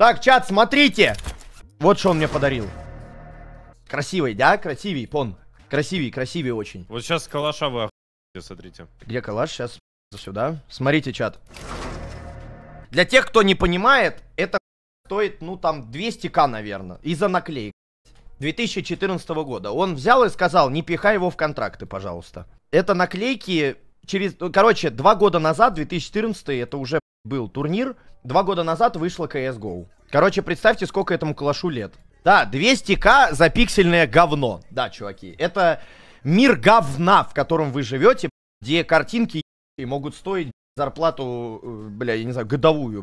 Так, чат, смотрите. Вот что он мне подарил. Красивый, да? Красивый, пон. Красивый, красивый очень. Вот сейчас калаша вы охуете, смотрите. Где калаш? Сейчас сюда. Смотрите, чат. Для тех, кто не понимает, это стоит, ну, там, 200к, наверное, из-за наклеек. 2014 года. Он взял и сказал, не пихай его в контракты, пожалуйста. Это наклейки через... Ну, короче, два года назад, 2014, это уже был турнир. Два года назад вышла CSGO. Короче, представьте, сколько этому калашу лет. Да, 200к за пиксельное говно. Да, чуваки, это мир говна, в котором вы живете, где картинки могут стоить зарплату, э, бля, я не знаю, годовую.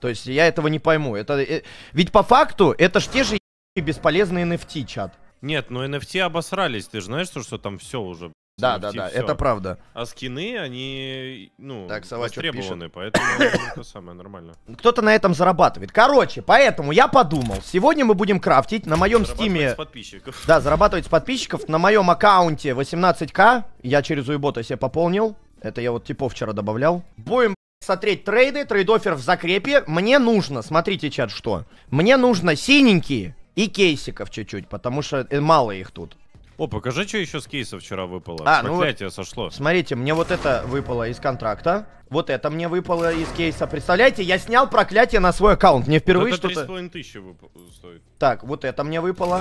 То есть я этого не пойму. Это, э, ведь по факту это ж те же бесполезные NFT, чат. Нет, ну NFT обосрались. Ты же знаешь, что, что там все уже Типа, да, да, да, типа, это правда. А скины, они, ну, так, востребованы, поэтому это самое нормально. Кто-то на этом зарабатывает. Короче, поэтому я подумал, сегодня мы будем крафтить на моем стиме... подписчиков. Да, зарабатывать с подписчиков. На моем аккаунте 18к, я через уебота себе пополнил. Это я вот типа вчера добавлял. Будем смотреть трейды, трейдофер в закрепе. Мне нужно, смотрите, чат, что. Мне нужно синенькие и кейсиков чуть-чуть, потому что э, мало их тут. О, покажи, что еще с кейса вчера выпало. А, ну Проклятие ну сошло. Смотрите, мне вот это выпало из контракта. Вот это мне выпало из кейса. Представляете, я снял проклятие на свой аккаунт. Мне впервые что-то... Это тысячи выпало, э, стоит. Так, вот это мне выпало.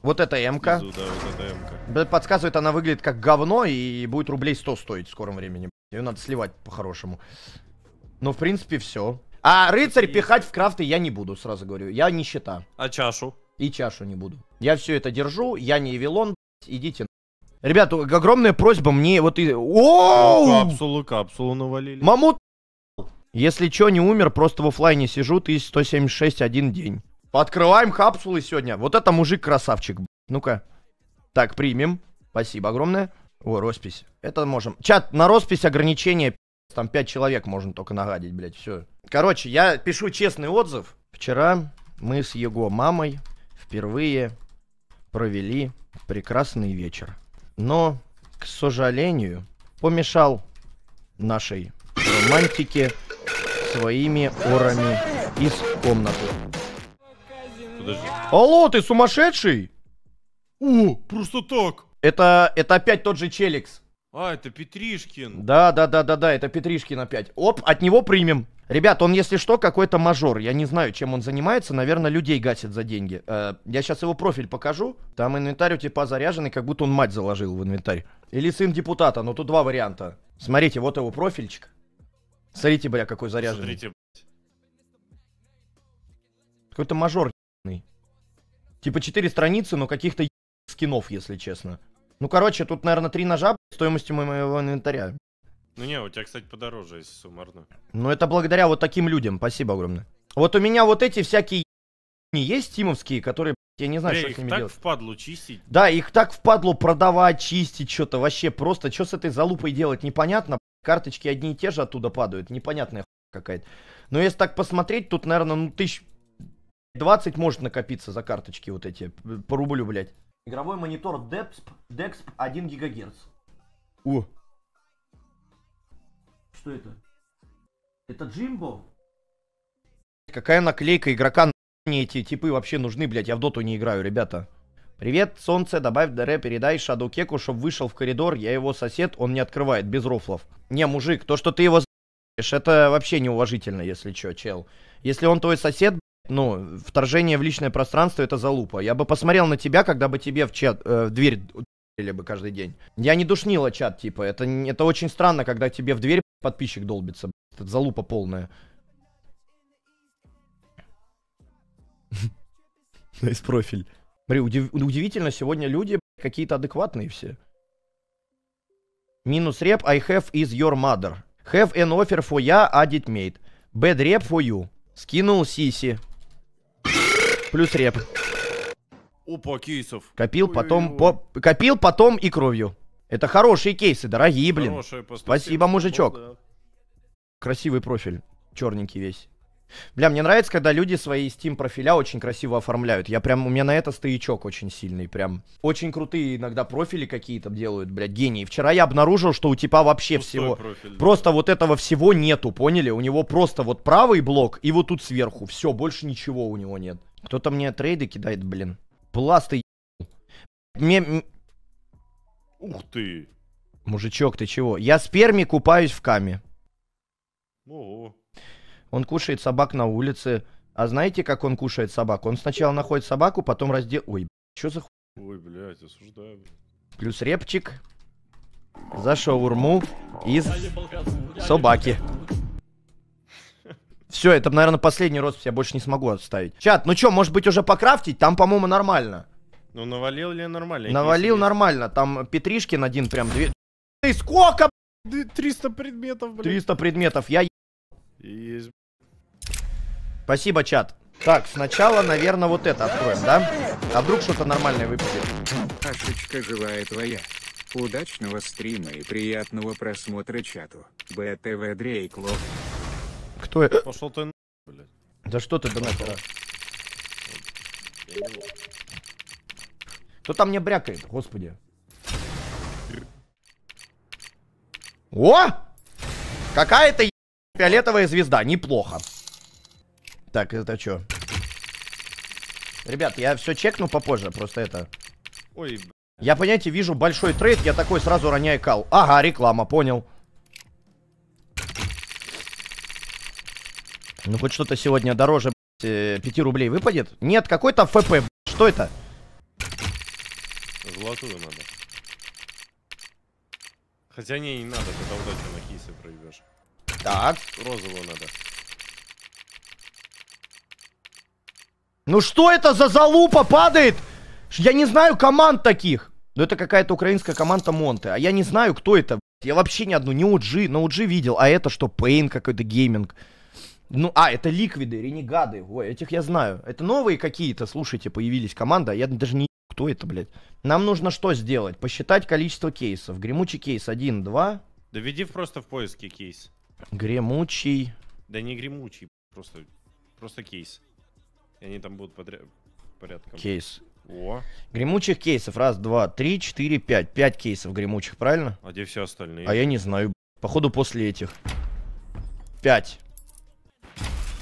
Вот это МК. да, вот это МК. Подсказывает, она выглядит как говно и будет рублей 100 стоить в скором времени. Ее надо сливать по-хорошему. Но, ну, в принципе, все. А рыцарь пихать в крафты я не буду, сразу говорю. Я нищета. А чашу? И чашу не буду. Я все это держу, я не Вилон, идите. ребят, огромная просьба мне вот и... О, ну, капсулу, капсулу навалили. Мамут! Если чё, не умер, просто в офлайне сижу, ты 176 один день. Пооткрываем капсулы сегодня. Вот это мужик красавчик. Ну-ка. Так, примем. Спасибо огромное. О, роспись. Это можем. Чат, на роспись ограничение. Там 5 человек можно только нагадить, блядь, все. Короче, я пишу честный отзыв. Вчера мы с его мамой впервые провели прекрасный вечер. Но, к сожалению, помешал нашей романтике своими орами из комнаты. Подожди. Алло, ты сумасшедший? О, просто так. Это, это опять тот же Челикс. А, это Петришкин. Да, да, да, да, да, это Петришкин опять. Оп, от него примем. Ребят, он, если что, какой-то мажор. Я не знаю, чем он занимается. Наверное, людей гасит за деньги. Э, я сейчас его профиль покажу. Там инвентарь у типа заряженный, как будто он мать заложил в инвентарь. Или сын депутата, но тут два варианта. Смотрите, вот его профильчик. Смотрите, бля, какой заряженный. Смотрите, Какой-то мажор Типа четыре страницы, но каких-то скинов, если честно. Ну, короче, тут, наверное, три ножа стоимостью моего инвентаря. Ну не, у тебя, кстати, подороже, если суммарно. Ну это благодаря вот таким людям, спасибо огромное. Вот у меня вот эти всякие не есть тимовские, которые, я не знаю, Бля, что с ними так делать. впадлу чистить. Да, их так впадлу продавать, чистить, что-то вообще просто, что с этой залупой делать, непонятно. Карточки одни и те же оттуда падают, непонятная какая-то. Но если так посмотреть, тут, наверное, ну, тысяч 20 может накопиться за карточки вот эти, по рублю, блядь. Игровой монитор DEXP, DEXP 1 ГГц. О, что это? Это Джимбо? Какая наклейка игрока? Мне эти типы вообще нужны, блядь. Я в доту не играю, ребята. Привет, солнце, добавь ДР, передай Шадукеку, чтоб вышел в коридор, я его сосед, он не открывает, без рофлов. Не, мужик, то, что ты его за***ешь, это вообще неуважительно, если чё, чел. Если он твой сосед, ну, вторжение в личное пространство, это залупа. Я бы посмотрел на тебя, когда бы тебе в чат, э, в дверь э, или бы каждый день. Я не душнила чат, типа, это, это очень странно, когда тебе в дверь Подписчик долбится. Это залупа полная. Из профиль. Смотри, удив... удивительно, сегодня люди какие-то адекватные все. Минус реп, I have is your mother. Have an offer for ya, added made. Bad rep for you. Скинул сиси. Плюс реп. Опа, кейсов. Копил потом... По... Копил потом и кровью. Это хорошие кейсы, дорогие, блин. Хорошие Спасибо, мужичок. да. Красивый профиль, черненький весь. Бля, мне нравится, когда люди свои Steam профиля очень красиво оформляют. Я прям, у меня на это стоячок очень сильный, прям. Очень крутые иногда профили какие-то делают, блядь, гении. Вчера я обнаружил, что у типа вообще Пустой всего... Профиль, да. Просто вот этого всего нету, поняли? У него просто вот правый блок и вот тут сверху. Все, больше ничего у него нет. Кто-то мне трейды кидает, блин. Пласты мне, Ух ты! Мужичок, ты чего? Я с перми купаюсь в каме. Ого. Он кушает собак на улице. А знаете, как он кушает собак? Он сначала находит собаку, потом разде... Ой, что за ху... Ой, блядь, осуждаю. Плюс репчик. За шаурму из собаки. Все, это, наверное, последний рост, я больше не смогу отставить. Чат, ну что, может быть уже покрафтить? Там, по-моему, нормально. Ну, навалил ли нормально? Навалил нормально. Там Петришкин один прям две... Ты сколько, 300 предметов, блин. 300 предметов, я Есть. Спасибо, чат. Так, сначала, наверное, вот это откроем, да? А вдруг что-то нормальное выпадет? Ашечка живая твоя. Удачного стрима и приятного просмотра чату. БТВ Дрейк Лов. Кто это? Пошел ты, блядь. Да что ты, Донатора? Кто там мне брякает, господи? О! Какая-то фиолетовая звезда, неплохо. Так, это что? Ребят, я все чекну попозже, просто это... Ой, Я, понимаете, вижу большой трейд, я такой сразу роняю кал. Ага, реклама, понял. Ну хоть что-то сегодня дороже, блядь, 5 э, рублей выпадет? Нет, какой-то ФП, что это? золотую надо. Хотя не, не надо, когда удачу на кисы проебешь. Так. Розовую надо. Ну что это за залупа падает? Я не знаю команд таких. Но ну это какая-то украинская команда Монте. А я не знаю, кто это. Я вообще ни одну, не OG, но OG видел. А это что, Пейн какой-то гейминг? Ну, а, это ликвиды, ренегады. Ой, этих я знаю. Это новые какие-то, слушайте, появились команда. Я даже не кто это, блядь? Нам нужно что сделать? Посчитать количество кейсов. Гремучий кейс 1, 2. Доведи просто в поиске кейс. Гремучий. Да не гремучий, просто, просто кейс. И они там будут подряд порядком. Кейс. О. Гремучих кейсов. Раз, два, три, четыре, пять. Пять кейсов гремучих, правильно? А где все остальные? А я не знаю. Походу после этих. Пять.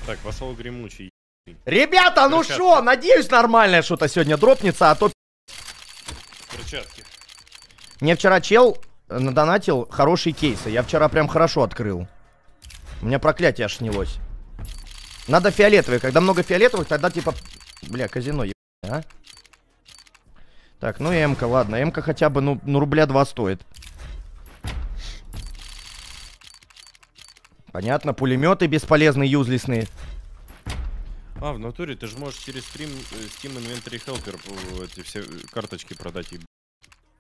Так, посол гремучий. Ребята, ну что, надеюсь, нормальное что-то сегодня дропнется, а то перчатки. Мне вчера чел э, надонатил хорошие кейсы. Я вчера прям хорошо открыл. У меня проклятие аж снялось. Надо фиолетовые. Когда много фиолетовых, тогда типа... Бля, казино, ебать, а? Так, ну и м ладно. м хотя бы, ну, ну, рубля два стоит. Понятно, пулеметы бесполезные, юзлесные. А, в натуре ты же можешь через стрим э, Steam Inventory Helper э, эти все карточки продать и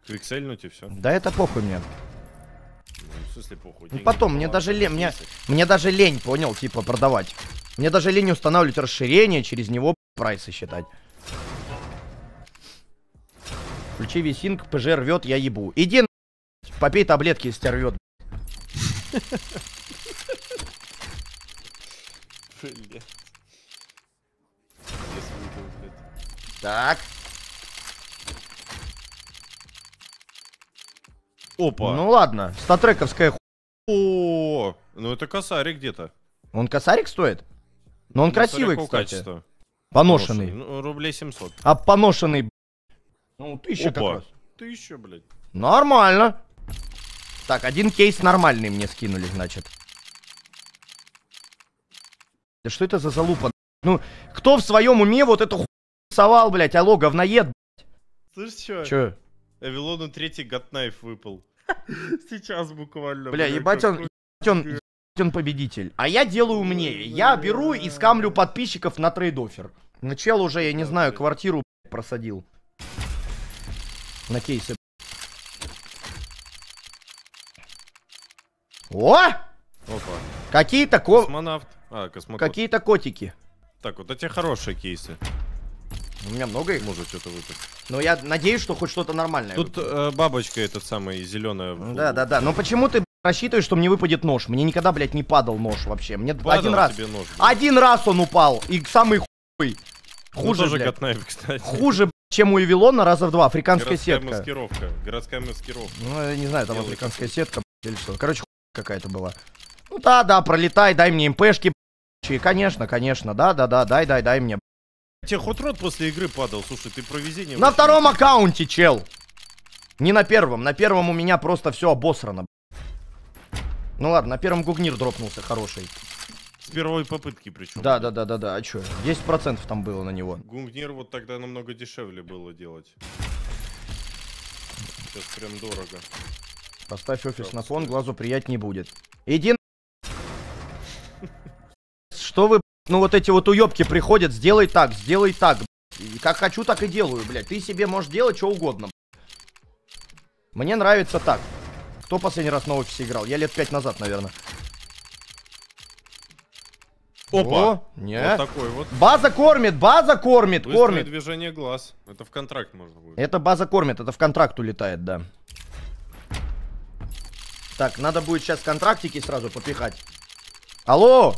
Квиксельнуть и все. Да это похуй мне. Ну, в смысле похуй? Ну, потом, мне даже лень, мне, мне даже лень, понял, типа, продавать. Мне даже лень устанавливать расширение, через него прайсы считать. Включи висинг, ПЖ рвет, я ебу. Иди на... Попей таблетки, если тебя рвет. Так. Опа. Ну ладно, статрековская ху... О, ну это косарик где-то. Он косарик стоит? Но он ну, красивый, кстати. Качества. Поношенный. Ну, рублей 700. А поношенный, Ну, тысяча Опа. как раз. Тысяча, блядь. Нормально. Так, один кейс нормальный мне скинули, значит. Да что это за залупа? Ну, кто в своем уме вот эту хуйню рисовал, блядь, алло, говноед, блядь? Слышь, чё? Чё? Авилону третий Готкнайф выпал. Сейчас буквально. Бля, ебать он, ебать он, ебать он победитель. А я делаю умнее. Я беру и скамлю подписчиков на трейдофер. Ну чел уже, я не знаю, квартиру просадил. На кейсы. О! Какие-то ко... Космонавт. А, космокот. Какие-то котики. Так, вот эти хорошие кейсы. У меня много их. Может что-то выпасть. Но я надеюсь, что хоть что-то нормальное. Тут э, бабочка эта самая зеленая. Да, да, да. Но почему ты рассчитываешь, что мне выпадет нож. Мне никогда, блядь, не падал нож вообще. Мне падал один раз. тебе Нож, один раз он упал. И самый хуй. Ну, Хуже, ну, блядь. Катнаев, кстати. Хуже, чем у Эвилона раза в два. Африканская Городская сетка. маскировка. Городская маскировка. Ну, я не знаю, там Белый африканская сетка, или что. Короче, какая-то была. Ну да, да, пролетай, дай мне МПшки, блядь. Конечно, конечно, да, да, да, дай, дай, дай мне, Тебе хотрот после игры падал, слушай, ты про везение... На втором аккаунте, чел! Не на первом, на первом у меня просто все обосрано. Ну ладно, на первом гугнир дропнулся хороший. С первой попытки причем. Да, да, да, да, да. А чё? 10% там было на него. Гунгнир вот тогда намного дешевле было делать. Сейчас прям дорого. Поставь офис на фон, глазу не будет. Иди Что вы, ну вот эти вот уёбки приходят, сделай так, сделай так. как хочу, так и делаю, блядь. Ты себе можешь делать что угодно. Мне нравится так. Кто последний раз на офисе играл? Я лет пять назад, наверное. Опа! О, нет. Вот такой вот. База кормит, база кормит, Быстрое кормит. движение глаз. Это в контракт можно будет. Это база кормит, это в контракт улетает, да. Так, надо будет сейчас контрактики сразу попихать. Алло!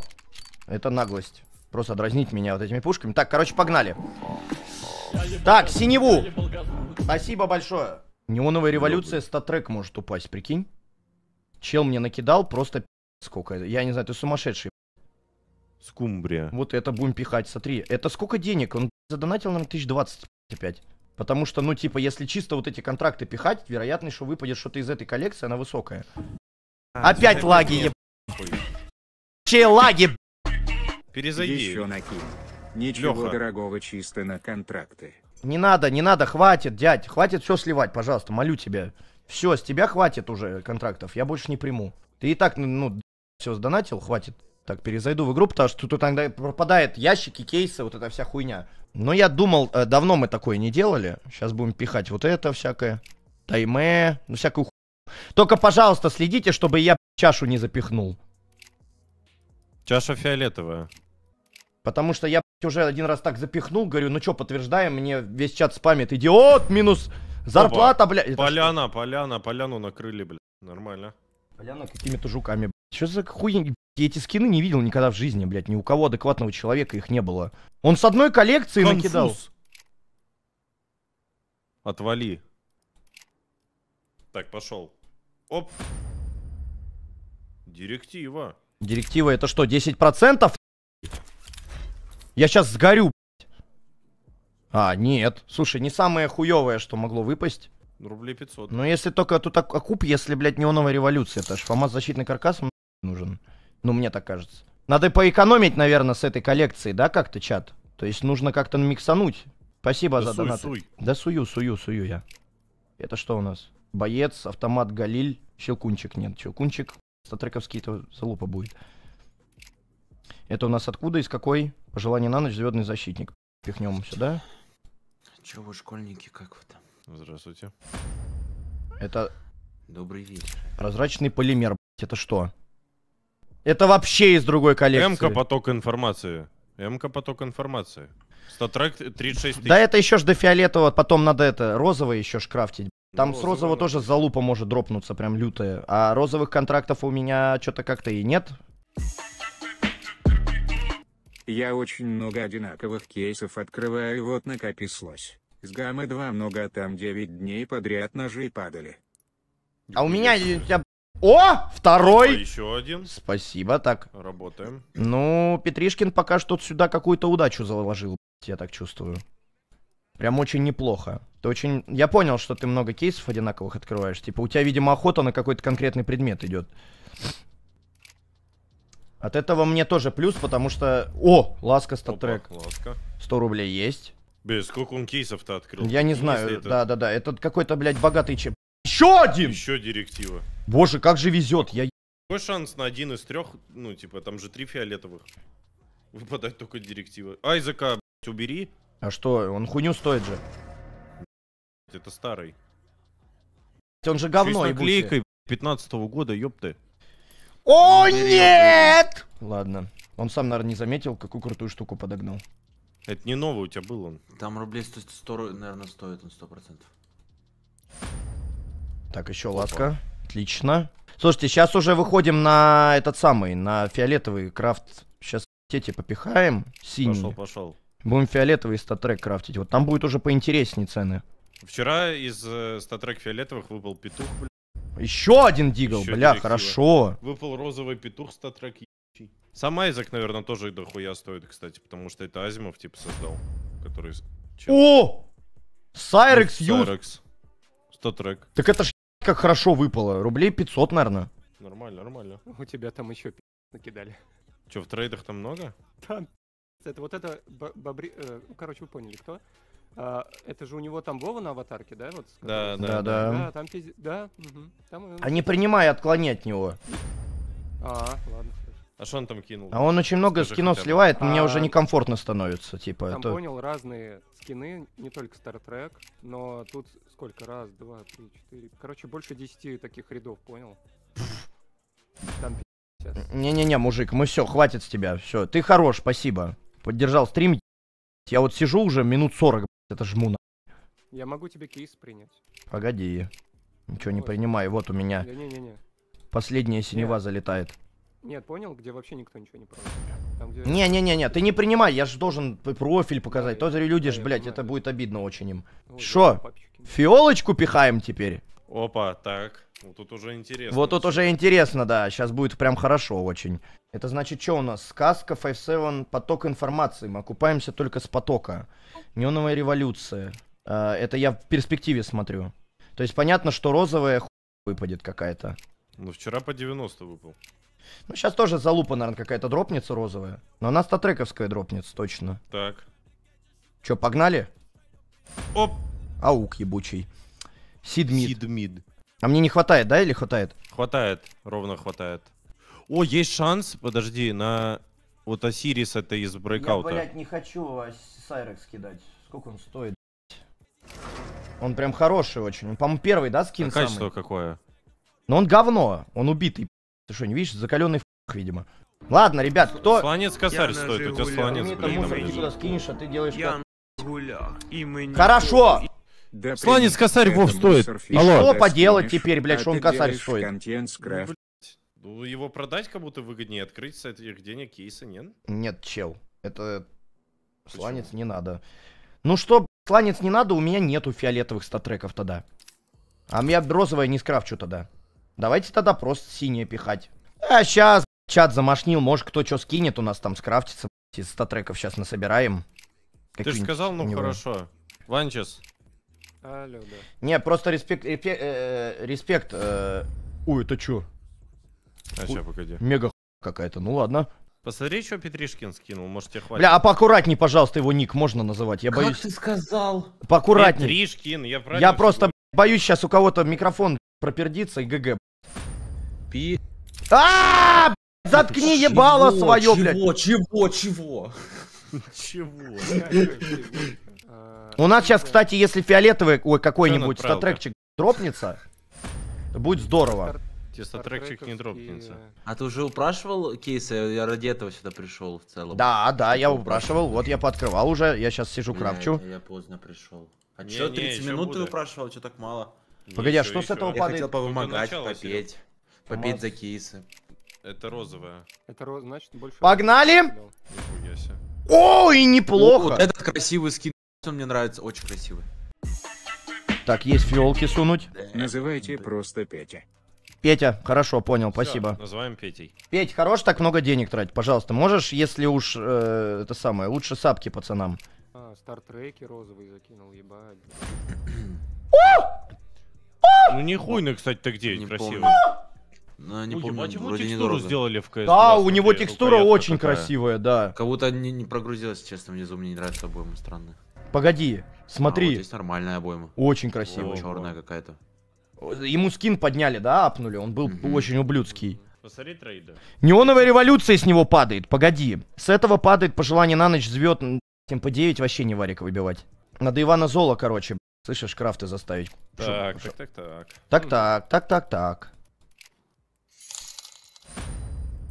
Это наглость. Просто дразнить меня вот этими пушками. Так, короче, погнали. Так, синеву. Спасибо большое. Неоновая революция, статрек может упасть, прикинь. Чел мне накидал просто сколько. Я не знаю, ты сумасшедший. Скумбрия. Вот это будем пихать, смотри. Это сколько денег? Он задонатил нам 1020 опять. Потому что, ну, типа, если чисто вот эти контракты пихать, вероятность, что выпадет что-то из этой коллекции, она высокая. А, Опять лаги, еб... Че лаги, Перезайди. Еще накинь. Ничего Леха. дорогого, чисто на контракты. Не надо, не надо, хватит, дядь. Хватит все сливать, пожалуйста, молю тебя. Все, с тебя хватит уже контрактов, я больше не приму. Ты и так, ну, все сдонатил, хватит. Так, перезайду в игру, потому что тут иногда пропадает ящики, кейсы, вот эта вся хуйня. Но я думал, э, давно мы такое не делали. Сейчас будем пихать вот это всякое. Тайме, ну всякую хуйню. Только, пожалуйста, следите, чтобы я чашу не запихнул. Чаша фиолетовая. Потому что я уже один раз так запихнул, говорю, ну что, подтверждаем, мне весь чат спамит. Идиот, минус зарплата, бля. поляна, поляна, поляну накрыли, бля. Нормально. Поляна какими-то жуками, бля. Что за хуйня? Я эти скины не видел никогда в жизни, блядь. Ни у кого адекватного человека их не было. Он с одной коллекции Конфуз. накидал. Отвали. Так, пошел. Оп. Директива. Директива это что, 10%? Я сейчас сгорю, А, нет. Слушай, не самое хуевое, что могло выпасть. Рублей 500. Ну, если только тут окуп, если, блядь, неоновая революция. Это ж формат защитный каркас нужен. Ну, мне так кажется. Надо поэкономить, наверное, с этой коллекции, да, как-то, чат? То есть нужно как-то миксануть. Спасибо да за суй, донат. Да сую, сую, сую я. Это что у нас? Боец, автомат Галиль, щелкунчик. Нет, щелкунчик статрековский то залупа будет. Это у нас откуда, из какой? Пожелание на ночь, звездный защитник. Пихнем сюда. Чего школьники, как вы там? Здравствуйте. Это... Добрый вечер. Прозрачный полимер, блядь, это что? Это вообще из другой коллекции. МК поток информации. МК поток информации. Статрек 36 тысяч. Да это еще ж до фиолетового, потом надо это, розовое еще ж крафтить. Там ну, с розового тоже залупа может дропнуться, прям лютая. А розовых контрактов у меня что-то как-то и нет. Я очень много одинаковых кейсов открываю, вот накопислось. С гаммы 2 много, а там 9 дней подряд ножи падали. А у меня... Я... О! Второй! А еще один. Спасибо, так. Работаем. Ну, Петришкин пока что сюда какую-то удачу заложил, я так чувствую. Прям очень неплохо. Ты очень... Я понял, что ты много кейсов одинаковых открываешь. Типа, у тебя, видимо, охота на какой-то конкретный предмет идет. От этого мне тоже плюс, потому что... О, ласка статрек. Ласка. 100 рублей есть. Блин, сколько он кейсов-то открыл? Я не знаю, да-да-да. Это, это какой-то, блядь, богатый чеп. Еще один! Еще директива. Боже, как же везет, я... Какой шанс на один из трех? Ну, типа, там же три фиолетовых. Выпадать только директивы. Айзека, блядь, убери. А что, он хуйню стоит же. Это старый. Он же говно и наклейкой 15 -го года, ёпты. О, ну, нет! Ладно. Он сам, наверное, не заметил, какую крутую штуку подогнал. Это не новый у тебя был он. Там рублей 100, 100 наверное, стоит он процентов. Так, еще Опа. ласка. Отлично. Слушайте, сейчас уже выходим на этот самый, на фиолетовый крафт. Сейчас тети попихаем. Синий. Пошел, пошел. Будем фиолетовый статрек крафтить. Вот там будет уже поинтереснее цены. Вчера из э, статрек фиолетовых выпал петух, бля. Еще один дигл, Еще бля, директива. хорошо. Выпал розовый петух статрек ебучий. Сам Айзек, наверное, тоже дохуя стоит, кстати, потому что это Азимов, типа, создал. Который... Чем? О! Сайрекс Юз! Сайрекс. Статрек. Так это ж как хорошо выпало. Рублей 500, наверное. Нормально, нормально. У тебя там еще пи*** накидали. Че, в трейдах там много? Да, это вот это Бобри... Э, короче, вы поняли, кто? А, это же у него там Вова на аватарке, да? Вот, да, да, да, да. Да, там пиздец. Да, угу. там... А не принимай, отклони от него. А, ладно. А что он там кинул? А он очень много Скажи скинов сливает, а... мне уже некомфортно становится, типа. Там это... понял, разные скины, не только Star Trek, но тут сколько? Раз, два, три, четыре. Короче, больше десяти таких рядов, понял? Там Не-не-не, мужик, мы все, хватит с тебя, все. Ты хорош, спасибо поддержал стрим. Я вот сижу уже минут 40, это жму на... Я могу тебе кейс принять. Погоди. Ничего не принимаю. вот у меня. не, не, не. Последняя синева Нет. залетает. Нет, понял, где вообще никто ничего не просит. Не, не, не, не, ты не принимай, я же должен профиль показать. Тоже люди ж, блядь, это будет обидно очень им. Что, фиолочку пихаем теперь? Опа, так. Вот тут уже интересно. Вот тут уже интересно, да. Сейчас будет прям хорошо очень. Это значит, что у нас? Сказка 5-7, поток информации. Мы окупаемся только с потока. Неоновая революция. А, это я в перспективе смотрю. То есть понятно, что розовая ху... выпадет какая-то. Ну, вчера по 90 выпал. Ну, сейчас тоже залупа, наверное, какая-то дропница розовая. Но она статрековская дропница, точно. Так. Че, погнали? Оп! Аук ебучий. Сидмид. Сидмид. А мне не хватает, да, или хватает? Хватает, ровно хватает. О, есть шанс, подожди, на... Вот Асирис это из брейкаута. Я, блядь, не хочу Сайрекс кидать. Сколько он стоит, Он прям хороший очень. Он, по-моему, первый, да, скин а самый? качество какое? Но он говно. Он убитый, Ты что, не видишь? Закаленный ф***, видимо. Ладно, ребят, кто... Слонец косарь стоит, у тебя слонец, блин. Ты мусорки туда скинешь, а ты делаешь... Я и гулял. Хорошо! Да Сланец косарь вов стоит. И Алло. Что поделать теперь, блядь, а что он косарь стоит? Ну, ну, его продать как будто выгоднее, открыть сайт, где не кейса, нет? Нет, чел, это Почему? сланец не надо. Ну что, сланец не надо, у меня нету фиолетовых статреков тогда. А я розовое не скрафчу тогда. Давайте тогда просто синее пихать. А сейчас чат замашнил, может кто что скинет, у нас там скрафтится. Из статреков сейчас насобираем. Ты же сказал, ну него. хорошо. Ванчес, Алло, да. Не, просто респект, репе, э, э, респект. Э... Ой, это чё? А сейчас, погоди. Мега какая-то, ну ладно. Посмотри, что Петришкин скинул, может тебе хватит. Бля, а поаккуратней, пожалуйста, его ник можно называть, я боюсь. Как ты сказал? Поаккуратней. Петришкин, я правильно Я просто говорю? боюсь сейчас у кого-то микрофон пропердится и гг. Пи... А, Заткни ебало свое, чего, блядь. Чего, чего, чего? Чего? У нас сейчас, кстати, если фиолетовый, ой, какой-нибудь статрекчик дропнется, будет здорово. Тебе статрекчик не дропнется. А ты уже упрашивал кейсы? Я ради этого сюда пришел в целом. Да, да, я упрашивал. Вот я пооткрывал уже. Я сейчас сижу, крафчу. Я поздно пришел. А что, 30 минут ты упрашивал? Что так мало? Погоди, а что с этого падает? Я хотел повымогать, попеть. Попеть за кейсы. Это розовая. Это роз, значит больше. Погнали! О, и неплохо. Вот этот красивый скин он мне нравится, очень красивый. Так, есть фиолки сунуть. Называйте просто Петя. Петя, хорошо, понял, Всё, спасибо. Называем Петей. Петь, хорош так много денег тратить, пожалуйста. Можешь, если уж э, это самое, лучше сапки пацанам. А, стартреки розовые закинул, ебать. Ну не хуйно, кстати, так где красиво. Ну, не помню, ему вроде текстуру сделали в КС. Да, у него текстура очень красивая, да. Как будто не, не прогрузилась, честно, внизу мне не нравится обоим странно. Погоди, смотри. А, вот здесь нормальная обойма. Очень красиво. черная какая-то. Ему скин подняли, да, апнули. Он был угу. очень ублюдский. Посмотри трейды. Неоновая революция с него падает, погоди. С этого падает пожелание на ночь звезд. Тем по 9 вообще не варика выбивать. Надо Ивана Зола, короче. Слышишь, крафты заставить. Так, Шо? так, так, так. Так, так, так, так, так.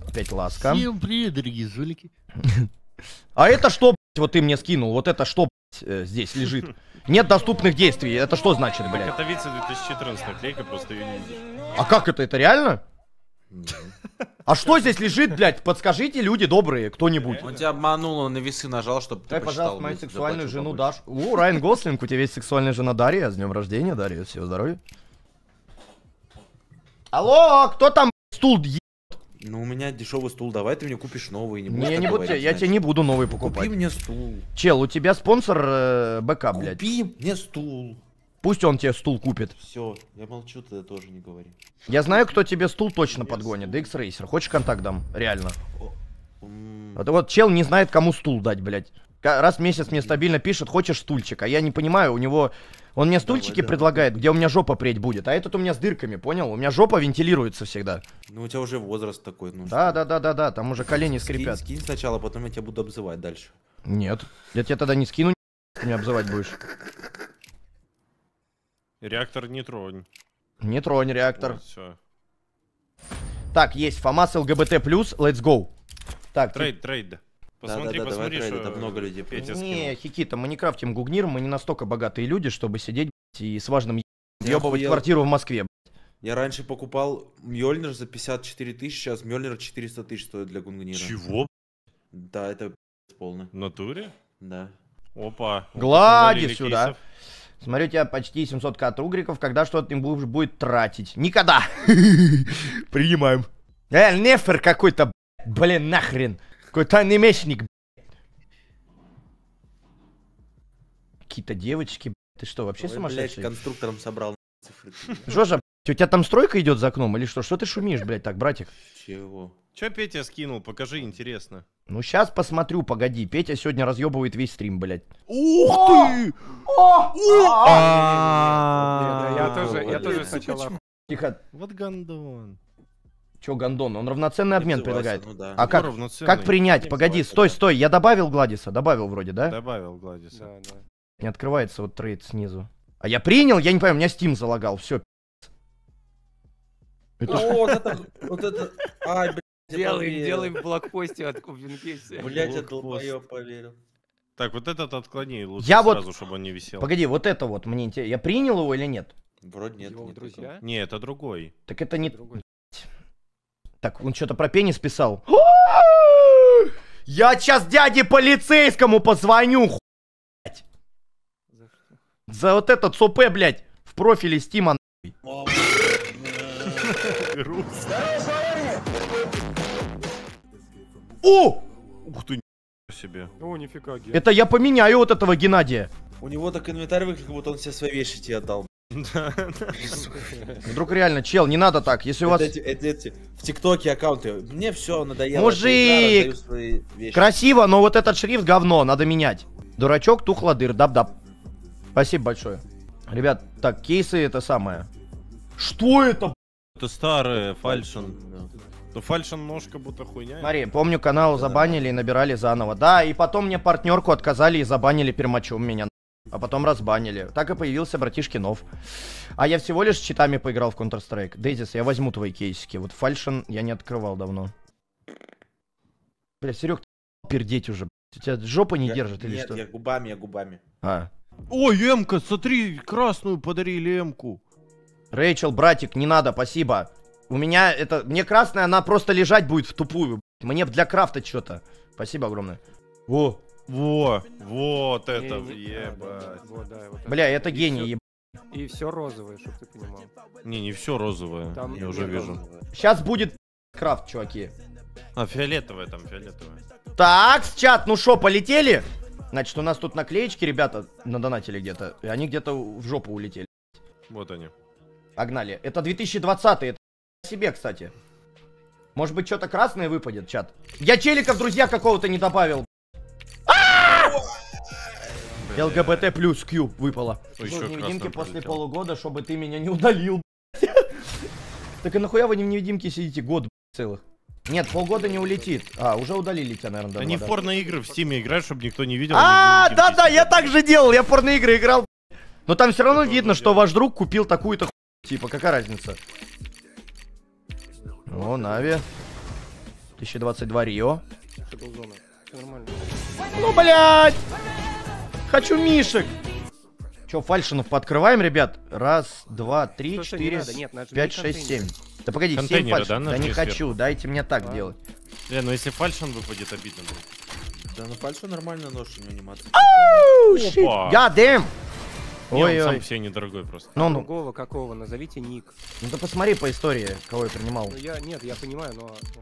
Опять ласка. Всем привет, дорогие жулики. А это что, вот ты мне скинул? Вот это что, блядь, э, здесь лежит. Нет доступных действий. Это что значит, блядь? Катовица 2014 наклейка, просто ее не видишь. А как это? Это реально? А что здесь лежит, блядь? Подскажите, люди добрые, кто-нибудь. Он тебя обманул, он на весы нажал, чтобы ты Дай, пожалуйста, мою сексуальную жену дашь. У, Райан Гослинг, у тебя есть сексуальная жена Дарья. С днем рождения, Дарья. Всего здоровья. Алло, кто там стул ну, у меня дешевый стул, давай ты мне купишь новый. Не, ну, не, не буду, я, я тебе не буду новый покупать. Купи мне стул. Чел, у тебя спонсор э, БК, блядь. Купи мне стул. Пусть он тебе стул купит. Все, я молчу, ты тоже не говори. Я знаю, кто тебе стул точно я подгонит. DX Racer. Хочешь контакт дам? Реально. О, -м. Вот, вот чел не знает, кому стул дать, блядь. Раз в месяц мне стабильно пишет, хочешь стульчик, а я не понимаю, у него... Он мне стульчики давай, предлагает, давай. где у меня жопа преть будет, а этот у меня с дырками, понял? У меня жопа вентилируется всегда. Ну у тебя уже возраст такой, ну Да, да, да, да, да, там уже колени скрипят. Скинь, сначала, а потом я тебя буду обзывать дальше. Нет, я тебя тогда не скину, не обзывать будешь. Реактор не тронь. Не тронь реактор. Вот, все. Так, есть, фомас ЛГБТ+, let's go. Так, трейд, ты... трейд. Посмотри, да, да, посмотри, давай, что... это много людей. Не, Хикита, мы не крафтим гугнир, мы не настолько богатые люди, чтобы сидеть и с важным ебывать квартиру в Москве. Я раньше покупал Мьёльнир за 54 тысячи, сейчас Мьёльнир 400 тысяч стоит для Гунгнира. Чего? Да, это полное. натуре? Да. Опа. Глади сюда. Кейсов. Смотри, у тебя почти 700к тругриков, когда что-то им будешь будет тратить. Никогда. Принимаем. Э, нефер какой-то, блин, нахрен. Какой тайный мечник, Какие-то девочки, Ты что, вообще Ой, сумасшедший? Блядь, конструктором собрал цифры. Жожа, у тебя там стройка идет за окном или что? Что ты шумишь, блядь, так, братик? Чего? Че Петя скинул? Покажи, интересно. Ну сейчас посмотрю, погоди. Петя сегодня разъебывает весь стрим, блядь. Ух ты! А! Я тоже, я тоже сначала. Тихо. Вот гандон. Че гандон? Он равноценный обмен предлагает. Ну, да. А ну, как, ну, как принять? Не Погоди, стой, да. стой. Я добавил Гладиса. Добавил вроде, да? Добавил Гладиса. Да, да. Не открывается вот трейд снизу. А я принял? Я не понимаю, у меня Steam залагал. Все. Это... О, вот это... Вот это... Ай, блядь, Делаем, делаем блокпосте от Кубинкейса. Блять, я долбоёб поверил. Так, вот этот отклони лучше я сразу, вот... чтобы он не висел. Погоди, вот это вот мне интересно. Я принял его или нет? Вроде нет. Его нет друзья? Не, это другой. Так это не... Другой. Так, он что-то про пенис писал. Я сейчас дяде полицейскому позвоню, За вот этот СОП, блядь, в профиле Стима, О! Ух ты, себе. О, нифига, Ген. Это я поменяю вот этого Геннадия. У него так инвентарь выглядит, как будто он все свои вещи тебе отдал. Вдруг реально, чел, не надо так. Если у вас... В ТикТоке аккаунты. Мне все надоело. Мужик! Красиво, но вот этот шрифт говно, надо менять. Дурачок, тухладыр, даб-даб. Спасибо большое. Ребят, так, кейсы это самое. Что это, Это старое, фальшин. То фальшин ножка будто хуйня. Смотри, помню, канал забанили и набирали заново. Да, и потом мне партнерку отказали и забанили пермачу у меня а потом разбанили. Так и появился братишкинов. А я всего лишь с читами поиграл в Counter-Strike. Дейзис, я возьму твои кейсики. Вот фальшин я не открывал давно. Бля, Серег, ты пердеть уже. У тебя жопа не я, держит или нет, что? Нет, я губами, я губами. А. Ой, Эмка, смотри, красную подарили Эмку. Рэйчел, братик, не надо, спасибо. У меня это... Мне красная, она просто лежать будет в тупую. Мне для крафта что-то. Спасибо огромное. О, во, вот это, ебать. Бля, это гений, ебать. И все розовое, чтобы ты понимал. Не, не все розовое, Там я уже вижу. Сейчас будет крафт, чуваки. А, фиолетовое там, фиолетовое. Так, чат, ну шо, полетели? Значит, у нас тут наклеечки, ребята, на надонатили где-то. И они где-то в жопу улетели. Вот они. Погнали. Это 2020 это себе, кстати. Может быть, что-то красное выпадет, чат. Я челиков, друзья, какого-то не добавил. ЛГБТ плюс Q выпало. невидимки после полугода, чтобы ты меня не удалил, Так и нахуя вы не в невидимке сидите год, целых? Нет, полгода не улетит. А, уже удалили тебя, наверное, давно. Они в порно-игры в стиме играют, чтобы никто не видел. А, а да-да, я так же делал, я порно-игры играл. Но там все равно видно, что ваш друг купил такую-то Типа, какая разница? О, Нави. 1022 Рио. Ну, блядь! Хочу мишек! Че, фальшинов пооткрываем, ребят? Раз, два, три, Что, четыре, Нет, пять, шесть, семь. Да погоди, Контейнеры, семь фальшинов. Да, да не сверху. хочу, дайте мне так а? делать. Э, ну если фальшин выпадет, обидно будет. Да, ну фальшин нормально нож анимация. Оу, щит! Я дэм! ой, он сам ой. себе недорогой просто. Ну, ну. Другого какого, назовите ник. Ну да посмотри по истории, кого я принимал. Ну, я, нет, я понимаю, но... Ну,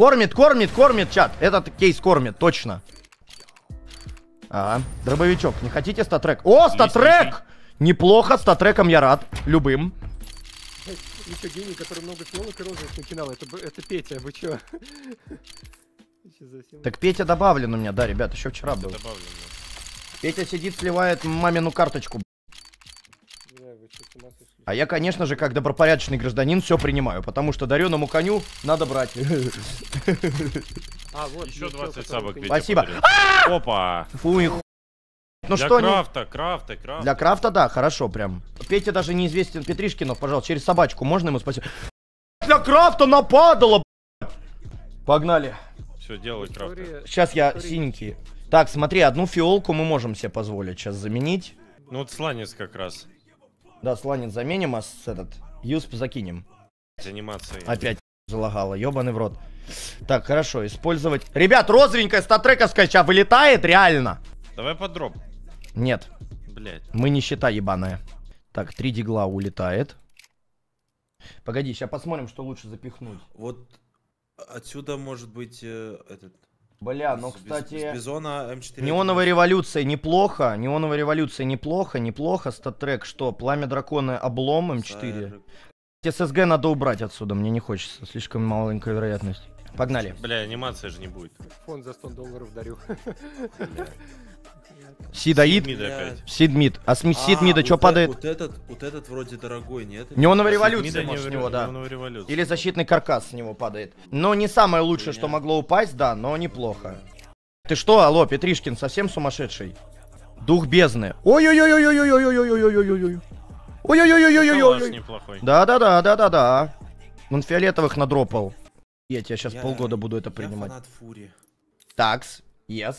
Кормит, кормит, кормит, чат. Этот кейс кормит, точно. А, дробовичок. Не хотите статрек? О, статрек! Неплохо, статреком я рад. Любым. Еще гений, который много фиолок и розовых начинал. Это, это Петя, вы чё? Так Петя добавлен у меня, да, ребят, еще вчера был. Петя сидит, сливает мамину карточку. А я, конечно же, как добропорядочный гражданин, все принимаю, потому что дареному коню надо брать. А, вот, еще 20 сабок Спасибо. А! Опа! Фу, их ну для крафта, они... крафта, крафта. Для крафта, да, хорошо, прям. Петя даже неизвестен Петришкинов, пожалуйста, через собачку можно ему спасибо. Для крафта нападало, Погнали. Все, делай крафта. Сейчас я синенький. Так, смотри, одну фиолку мы можем себе позволить сейчас заменить. Ну вот сланец как раз. Да, сланец заменим, а с этот... Юсп закинем. Анимация. Опять залагала, ёбаный в рот. Так, хорошо, использовать... Ребят, розовенькая статрека скача вылетает, реально? Давай подроп. Нет. Блять. Мы не счета ебаная. Так, три дигла улетает. Погоди, сейчас посмотрим, что лучше запихнуть. Вот отсюда может быть э, этот... Бля, ну, кстати... С Бизона М4... Неоновая революция неплохо, Неоновая революция неплохо, неплохо. стат что? Пламя дракона облом М4. ССГ надо убрать отсюда, мне не хочется. Слишком маленькая вероятность. Погнали. Бля, анимация же не будет. Фон за 100 долларов дарю. Сидаид? Сидмид. А с Сидмида а, что э, падает? Вот этот, вот этот вроде дорогой, нет? Неоновая революция, может, с него, да. Или защитный каркас с него падает. Но не самое лучшее, что могло упасть, да, но неплохо. Ты что, алло, Петришкин, совсем сумасшедший? Дух бездны. Ой-ой-ой-ой-ой-ой-ой-ой-ой-ой-ой-ой-ой. Ой-ой-ой-ой-ой-ой-ой. Да-да-да-да-да-да. ой, ой, Он фиолетовых надропал. Я тебя сейчас полгода буду это принимать. Такс, yes.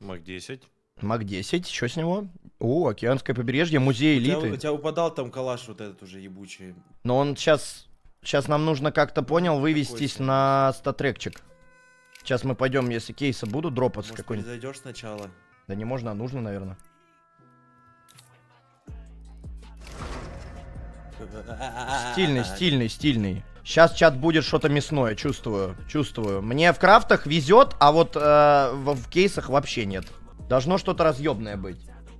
Мак 10. МАК-10, что с него? О, океанское побережье, музей элиты. У тебя, у тебя упадал там калаш вот этот уже ебучий. Но он сейчас... Сейчас нам нужно как-то, ну, понял, вывестись на статрекчик. Сейчас мы пойдем, если кейсы будут дропаться какой-нибудь. зайдешь сначала? Да не можно, а нужно, наверное. Стильный, стильный, стильный. Сейчас чат будет что-то мясное, чувствую, чувствую. Мне в крафтах везет, а вот э, в, в кейсах вообще нет. Должно что-то разъебное быть.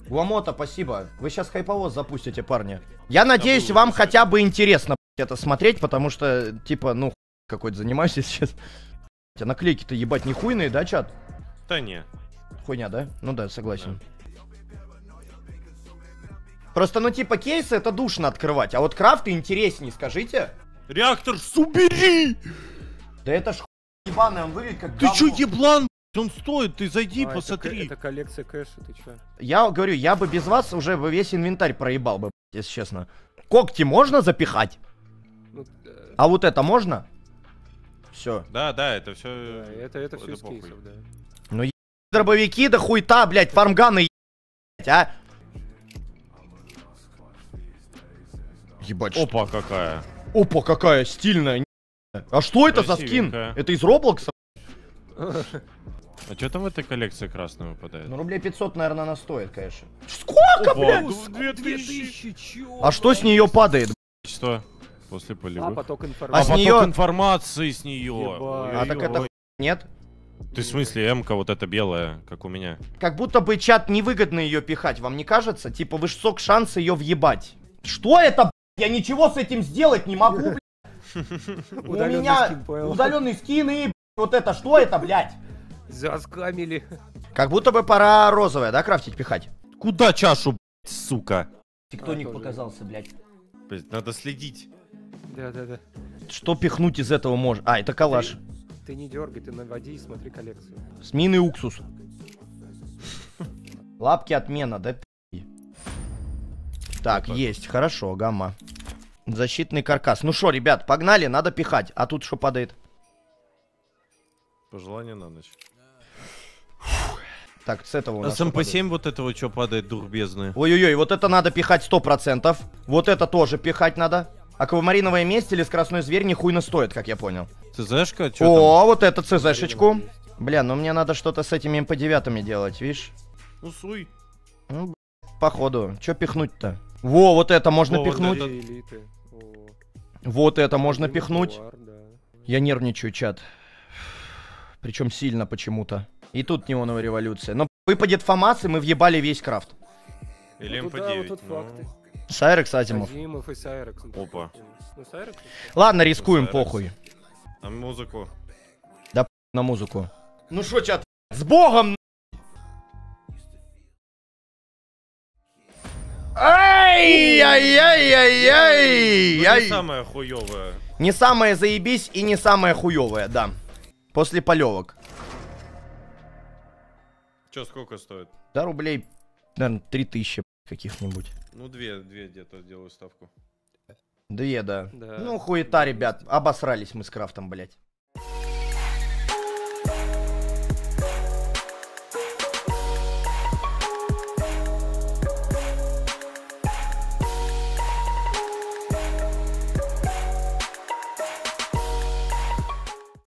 Гламота, спасибо. Вы сейчас хайповоз запустите, парни. Я надеюсь, вам хотя бы интересно это смотреть, потому что, типа, ну, какой-то занимаешься сейчас. А наклейки-то ебать не хуйные, да, чат? Да не. Хуйня, да? Ну да, согласен. Да. Просто, ну, типа, кейсы это душно открывать, а вот крафты интереснее, скажите. Реактор, убери! Да это ж ебаный, он выглядит как Ты говно. чё, еблан, он стоит, ты зайди, а, посмотри. Это, это коллекция кэша, ты чё? Я говорю, я бы без вас уже весь инвентарь проебал бы, если честно. Когти можно запихать? Ну, а вот это можно? Все. Да, да, это все. Да, это, это все из кейсов, да. Ну е... дробовики, да хуйта, блядь, фармганы, е... а. Ебать. Опа что... какая. Опа какая стильная. А что это за скин? Это из Роблокса? А что там в этой коллекции красной выпадает? Ну, рублей 500, наверное, она стоит, конечно. Сколько, Опа, блядь? 2000. Чё, а что с нее падает? Что? После полевых. А поток информации. А, с а поток нее... информации с нее. А так это нет? Ты в смысле м вот эта белая, как у меня? Как будто бы чат невыгодно ее пихать, вам не кажется? Типа высок шанс ее въебать. Что это, Я ничего с этим сделать не могу, У меня удаленный скин и, вот это, что это, блядь? Заскамили. Как будто бы пора розовая, да, крафтить, пихать? Куда чашу, блядь, сука? Тектоник а, показался, блядь. Надо следить. Да-да-да. Что пихнуть из этого можно? А, это калаш. Ты, ты не дергай, ты наводи и смотри коллекцию. С мины уксус. Лапки отмена, да Так, есть, хорошо, гамма. Защитный каркас. Ну что, ребят, погнали, надо пихать. А тут что падает? Пожелание на ночь. Так, с этого у нас... А с МП-7 эм вот этого что падает, дур Ой-ой-ой, вот это надо пихать 100%. Вот это тоже пихать надо. Аквамариновое месть или скоростной зверь нихуйно стоит, как я понял. ЦЗшка? Чё О, там? вот это ЦЗшечку. Бля, ну мне надо что-то с этими МП-9 эм делать, видишь? Ну, суй. Ну, походу. Чё пихнуть-то? Во, вот это можно О, пихнуть. Вот это, можно пихнуть. Я нервничаю, чат. Причем сильно почему-то. И тут неоновая революция. Но выпадет Фомас, и мы въебали весь крафт. Или ну, МП9. Ну. Сайрекс, Азимов. Азимов и Сайрекс. Опа. Ну, Сайрекс? Ладно, рискуем, Сайрекс. похуй. На музыку. Да на музыку. Ну шо, чат, с богом! Ай-яй-яй-яй-яй! Ну, не самое хуёвое. Не самое заебись и не самое хуёвое, да. После полевок. Че, сколько стоит? Да рублей, наверное, 3000 каких-нибудь. Ну, две, две где-то делаю ставку. Две, да. да. Ну, хуета, ребят. Обосрались мы с крафтом, блядь.